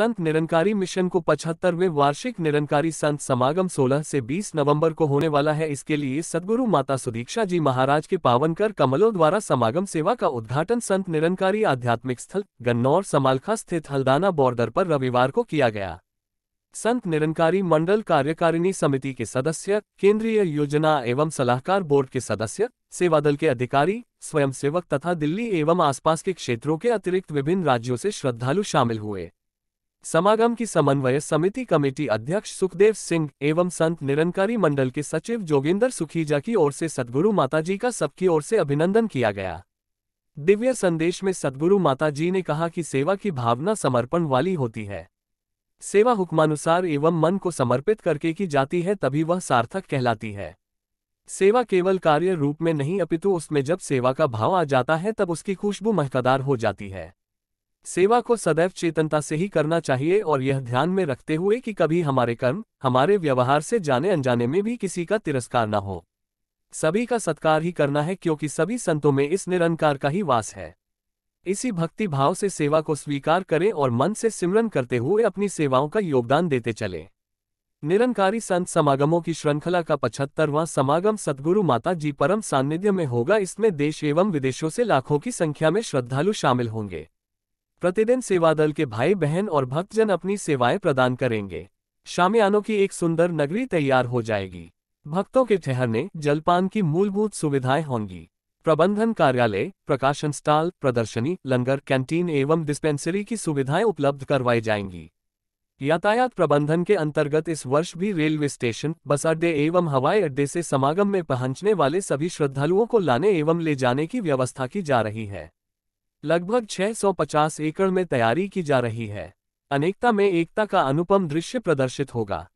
संत निरंकारी मिशन को पचहत्तरवे वार्षिक निरंकारी संत समागम 16 से 20 नवंबर को होने वाला है इसके लिए सदगुरु माता सुदीक्षा जी महाराज के पावन कर कमलों द्वारा समागम सेवा का उद्घाटन संत निरंकारी आध्यात्मिक स्थल गन्नौर समालखा स्थित हल्दाना बॉर्डर पर रविवार को किया गया संत निरंकारी मंडल कार्यकारिणी समिति के सदस्य केंद्रीय योजना एवं सलाहकार बोर्ड के सदस्य सेवादल के अधिकारी स्वयंसेवक तथा दिल्ली एवं आसपास के क्षेत्रों के अतिरिक्त विभिन्न राज्यों से श्रद्धालु शामिल हुए समागम की समन्वय समिति कमेटी अध्यक्ष सुखदेव सिंह एवं संत निरंकारी मंडल के सचिव जोगिंदर सुखीजा की ओर से सदगुरु माताजी का सबकी ओर से अभिनंदन किया गया दिव्य संदेश में सदगुरु माताजी ने कहा कि सेवा की भावना समर्पण वाली होती है सेवा हुक्मानुसार एवं मन को समर्पित करके की जाती है तभी वह सार्थक कहलाती है सेवा केवल कार्य रूप में नहीं अपितु उसमें जब सेवा का भाव आ जाता है तब उसकी खुशबू महकदार हो जाती है सेवा को सदैव चेतनता से ही करना चाहिए और यह ध्यान में रखते हुए कि कभी हमारे कर्म हमारे व्यवहार से जाने अनजाने में भी किसी का तिरस्कार न हो सभी का सत्कार ही करना है क्योंकि सभी संतों में इस निरंकार का ही वास है इसी भक्ति भाव से सेवा को स्वीकार करें और मन से सिमरन करते हुए अपनी सेवाओं का योगदान देते चलें निरंकारी संत समागमों की श्रृंखला का पचहत्तरवां समागम सदगुरु माता जी परम सान्निध्य में होगा इसमें देश एवं विदेशों से लाखों की संख्या में श्रद्धालु शामिल होंगे प्रतिदिन सेवादल के भाई बहन और भक्तजन अपनी सेवाएं प्रदान करेंगे शामियानों की एक सुंदर नगरी तैयार हो जाएगी भक्तों के ठहरने जलपान की मूलभूत सुविधाएं होंगी प्रबंधन कार्यालय प्रकाशन स्टॉल प्रदर्शनी लंगर कैंटीन एवं डिस्पेंसरी की सुविधाएं उपलब्ध करवाई जाएंगी यातायात प्रबंधन के अंतर्गत इस वर्ष भी रेलवे स्टेशन बस अड्डे एवं हवाई अड्डे से समागम में पहुंचने वाले सभी श्रद्धालुओं को लाने एवं ले जाने की व्यवस्था की जा रही है लगभग 650 एकड़ में तैयारी की जा रही है अनेकता में एकता का अनुपम दृश्य प्रदर्शित होगा